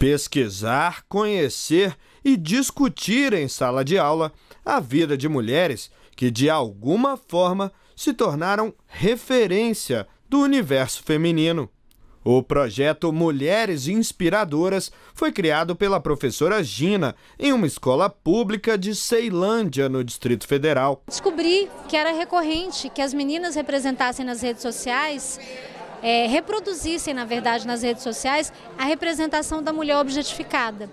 Pesquisar, conhecer e discutir em sala de aula a vida de mulheres que, de alguma forma, se tornaram referência do universo feminino. O projeto Mulheres Inspiradoras foi criado pela professora Gina em uma escola pública de Ceilândia, no Distrito Federal. Descobri que era recorrente que as meninas representassem nas redes sociais é, reproduzissem, na verdade, nas redes sociais a representação da mulher objetificada.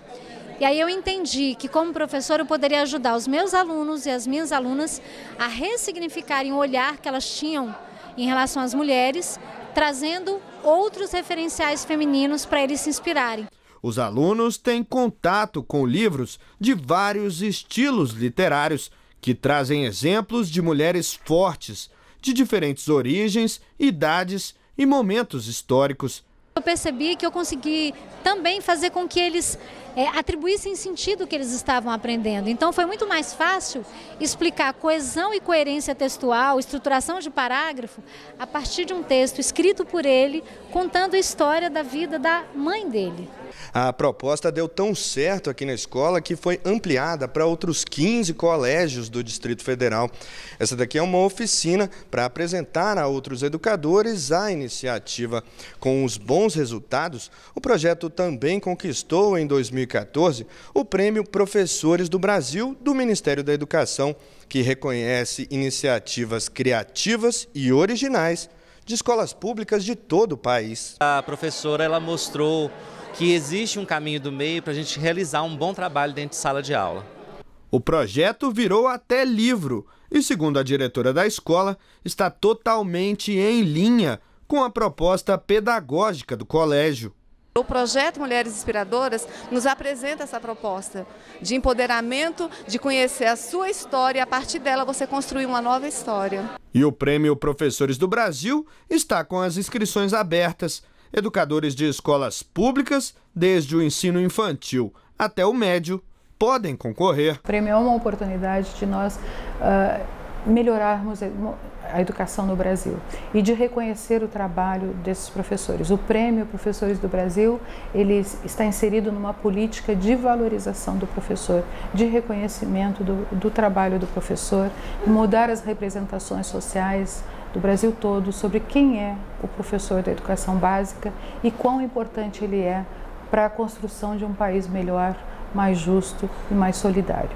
E aí eu entendi que como professora eu poderia ajudar os meus alunos e as minhas alunas a ressignificarem o olhar que elas tinham em relação às mulheres, trazendo outros referenciais femininos para eles se inspirarem. Os alunos têm contato com livros de vários estilos literários que trazem exemplos de mulheres fortes, de diferentes origens, idades e momentos históricos eu percebi que eu consegui também fazer com que eles é, atribuíssem sentido que eles estavam aprendendo. Então foi muito mais fácil explicar coesão e coerência textual, estruturação de parágrafo, a partir de um texto escrito por ele, contando a história da vida da mãe dele. A proposta deu tão certo aqui na escola que foi ampliada para outros 15 colégios do Distrito Federal. Essa daqui é uma oficina para apresentar a outros educadores a iniciativa. Com os bons bons resultados, o projeto também conquistou em 2014 o Prêmio Professores do Brasil do Ministério da Educação, que reconhece iniciativas criativas e originais de escolas públicas de todo o país. A professora ela mostrou que existe um caminho do meio para a gente realizar um bom trabalho dentro de sala de aula. O projeto virou até livro e, segundo a diretora da escola, está totalmente em linha com a proposta pedagógica do colégio. O projeto Mulheres Inspiradoras nos apresenta essa proposta de empoderamento, de conhecer a sua história e a partir dela você construir uma nova história. E o Prêmio Professores do Brasil está com as inscrições abertas. Educadores de escolas públicas, desde o ensino infantil até o médio, podem concorrer. O prêmio é uma oportunidade de nós uh, melhorarmos a educação no Brasil e de reconhecer o trabalho desses professores. O Prêmio Professores do Brasil ele está inserido numa política de valorização do professor, de reconhecimento do, do trabalho do professor, mudar as representações sociais do Brasil todo sobre quem é o professor da educação básica e quão importante ele é para a construção de um país melhor, mais justo e mais solidário.